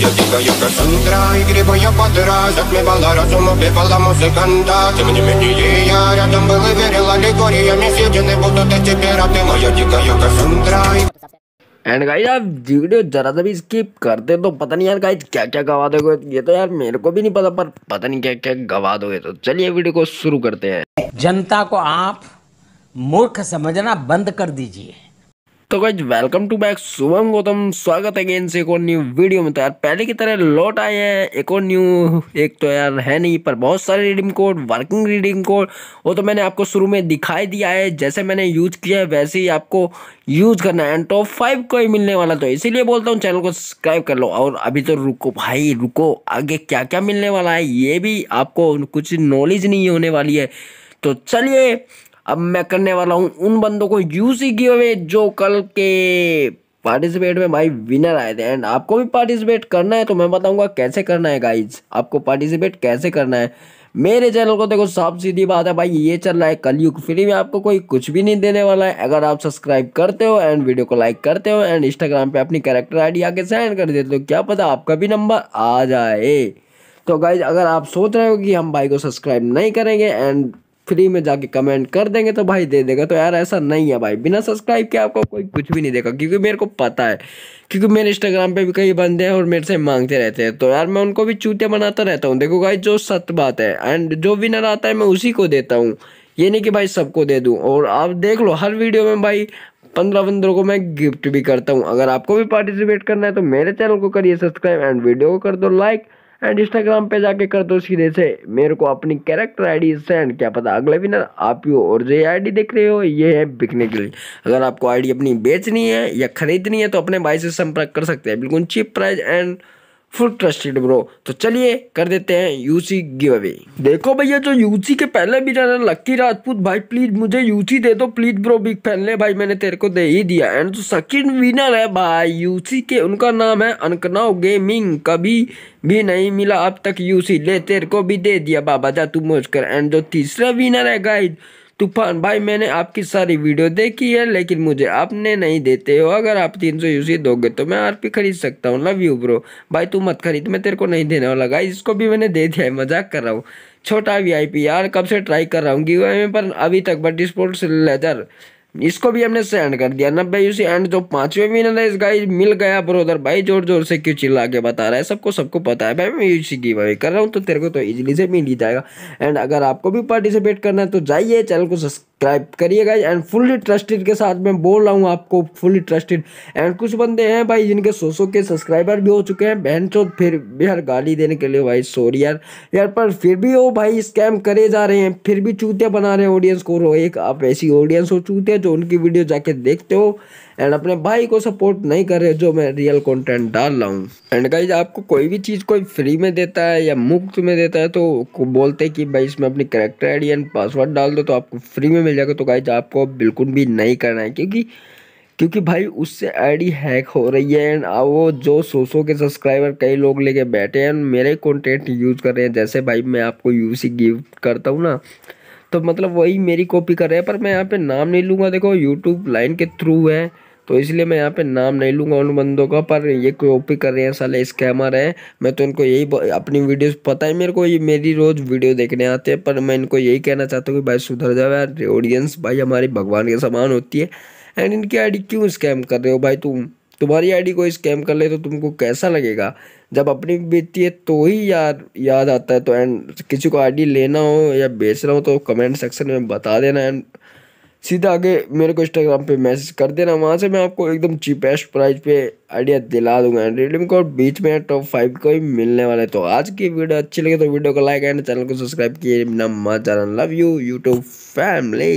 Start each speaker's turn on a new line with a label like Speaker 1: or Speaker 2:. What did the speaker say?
Speaker 1: я дикая косундра И грибая подра затмевала разум, убивала музыканта Тем не менее я рядом был и верил аллегориями Съедены будут эти пираты, моя дикая косундра and guys आप video जरा सा भी स्किप करते तो पता नहीं यार गाइज क्या क्या गवा दोगे ये तो यार मेरे को भी नहीं पता पर पता नहीं क्या क्या गवा दोगे तो चलिए वीडियो को शुरू करते हैं जनता को आप मूर्ख समझना बंद कर दीजिए तो guys welcome to back Shubham Gautam स्वागत है अगेन से एक और न्यू वीडियो में तो यार पहले की तरह लौट आए हैं एक और न्यू एक तो यार है नहीं पर बहुत सारे reading code working reading code वो तो मैंने आपको शुरू में दिखाई दिया है जैसे मैंने यूज किया है वैसे ही आपको यूज करना है एंड टॉप फाइव को ही मिलने वाला तो इसीलिए बोलता हूँ चैनल को सब्सक्राइब कर लो और अभी तो रुको भाई रुको आगे क्या क्या मिलने वाला है ये भी आपको कुछ नॉलेज नहीं होने वाली है तो चलिए अब मैं करने वाला हूँ उन बंदों को यूसी गिव अवे जो कल के पार्टिसिपेट में भाई विनर आए थे एंड आपको भी पार्टिसिपेट करना है तो मैं बताऊंगा कैसे करना है गाइज आपको पार्टिसिपेट कैसे करना है मेरे चैनल को देखो साफ सीधी बात है भाई ये चल रहा है कलयुग फ्री में आपको कोई कुछ भी नहीं देने वाला है अगर आप सब्सक्राइब करते हो एंड वीडियो को लाइक करते हो एंड इंस्टाग्राम पे अपनी कैरेक्टर आईडी आके सेंड कर देते हो क्या पता आपका भी नंबर आ जाए तो गाइज अगर आप सोच रहे हो कि हम भाई को सब्सक्राइब नहीं करेंगे एंड फ्री में जाके कमेंट कर देंगे तो भाई दे देगा तो यार ऐसा नहीं है भाई बिना सब्सक्राइब के आपको कोई कुछ भी नहीं देगा क्योंकि मेरे को पता है क्योंकि मेरे इंस्टाग्राम पे भी कई बंदे हैं और मेरे से मांगते रहते हैं तो यार मैं उनको भी चूतिया बनाता रहता हूँ देखो भाई जो सत्य बात है एंड जो विनर आता है मैं उसी को देता हूँ ये नहीं कि भाई सबको दे दूँ और आप देख लो हर वीडियो में भाई पंद्रह पंद्रह को मैं गिफ्ट भी करता हूँ अगर आपको भी पार्टिसिपेट करना है तो मेरे चैनल को करिए सब्सक्राइब एंड वीडियो को कर दो लाइक एंड इंस्टाग्राम पे जाके कर दो सीधे से मेरे को अपनी कैरेक्टर आईडी सेंड क्या पता अगले विनर आप यू और जो आईडी देख रहे हो ये है बिकने के लिए अगर आपको आईडी अपनी बेचनी है या खरीदनी है तो अपने भाई से संपर्क कर सकते हैं बिल्कुल cheap price and full trusted bro तो चलिए कर देते हैं यूसी गिव अवे देखो भैया जो यूसी के पहले भी जाना लक्की राजपूत भाई प्लीज मुझे यूसी दे दो प्लीज ब्रो बिग फैन ने भाई मैंने तेरे को दे ही दिया एंड जो सेकंड विनर है भाई यूसी के उनका नाम है अनकनाव गेमिंग कभी भी नहीं मिला अब तक यूसी ले तेरे को भी दे दिया बाबा जा तू मुझ कर एंड जो तीसरा विनर है गाइड तूफान भाई मैंने आपकी सारी वीडियो देखी है लेकिन मुझे आपने नहीं देते हो अगर आप तीन सौ यूसी दोगे तो मैं आरपी खरीद सकता हूँ लव यू ब्रो भाई तू मत खरीद मैं तेरे को नहीं देने वाला गाइस इसको भी मैंने दे दिया है मजाक कर रहा हूँ छोटा पी यार कब से ट्राई कर रहा हूँ गिव पर अभी तक बट स्पोर्ट्स लेदर इसको भी हमने सेंड कर दिया नब्बे यूसी एंड जो पांचवें विनर है इस गाइस मिल गया ब्रोदर भाई जोर जोर से क्यों चिल्ला के बता रहा है सबको सबको पता है भाई मैं यूसी की वाई कर रहा हूँ तो तेरे को तो इजीली से मिल ही जाएगा एंड अगर आपको भी पार्टिसिपेट करना है तो जाइए चैनल को सब्सक्राइब सब्सक्राइब करिए गाइज एंड फुल्ली ट्रस्टेड के साथ मैं बोल रहा हूँ आपको फुल्ली ट्रस्टेड एंड कुछ बंदे हैं भाई जिनके सौ के सब्सक्राइबर भी हो चुके हैं बहन चो फिर भी यार गाली देने के लिए भाई सॉरी यार यार पर फिर भी वो भाई स्कैम करे जा रहे हैं फिर भी चूतिया बना रहे हैं ऑडियंस को रो एक आप ऐसी ऑडियंस हो हैं जो उनकी वीडियो जाके देखते हो एंड अपने भाई को सपोर्ट नहीं कर रहे जो मैं रियल कंटेंट डाल रहा हूँ एंड गाइज आपको कोई भी चीज़ कोई फ्री में देता है या मुफ्त में देता है तो बोलते कि भाई इसमें अपनी करेक्टर आई एंड पासवर्ड डाल दो तो आपको फ्री में मिल जाएगा तो गाइज आपको बिल्कुल भी नहीं करना है क्योंकि क्योंकि भाई उससे आईडी हैक हो रही है एंड अब वो जो सो सो के सब्सक्राइबर कई लोग लेके बैठे हैं मेरे कंटेंट यूज़ कर रहे हैं जैसे भाई मैं आपको यूसी गिफ्ट करता हूँ ना तो मतलब वही मेरी कॉपी कर रहे हैं पर मैं यहाँ पे नाम नहीं लूँगा देखो यूट्यूब लाइन के थ्रू है तो इसलिए मैं यहाँ पे नाम नहीं लूँगा उन बंदों का पर ये कॉपी कर रहे हैं साले स्कैमर हैं मैं तो इनको यही अपनी वीडियोस पता है मेरे को ये मेरी रोज़ वीडियो देखने आते हैं पर मैं इनको यही कहना चाहता हूँ कि भाई सुधर जाओ यार ऑडियंस भाई हमारी भगवान के समान होती है एंड इनकी आई क्यों स्कैम कर रहे हो भाई तुम तुम्हारी आई को स्कैम कर ले तो तुमको कैसा लगेगा जब अपनी बेचती है तो ही यार याद आता है तो एंड किसी को आईडी लेना हो या बेचना हो तो कमेंट सेक्शन में बता देना एंड सीधा आगे मेरे को इंस्टाग्राम पे मैसेज कर देना वहाँ से मैं आपको एकदम चीपेस्ट प्राइस पे आइडिया दिला दूंगा रेडियम को बीच में टॉप फाइव को ही मिलने वाले तो आज की वीडियो अच्छी लगे तो वीडियो को लाइक एंड चैनल को सब्सक्राइब किए बिना मत जाना लव यू यूट्यूब फैमिली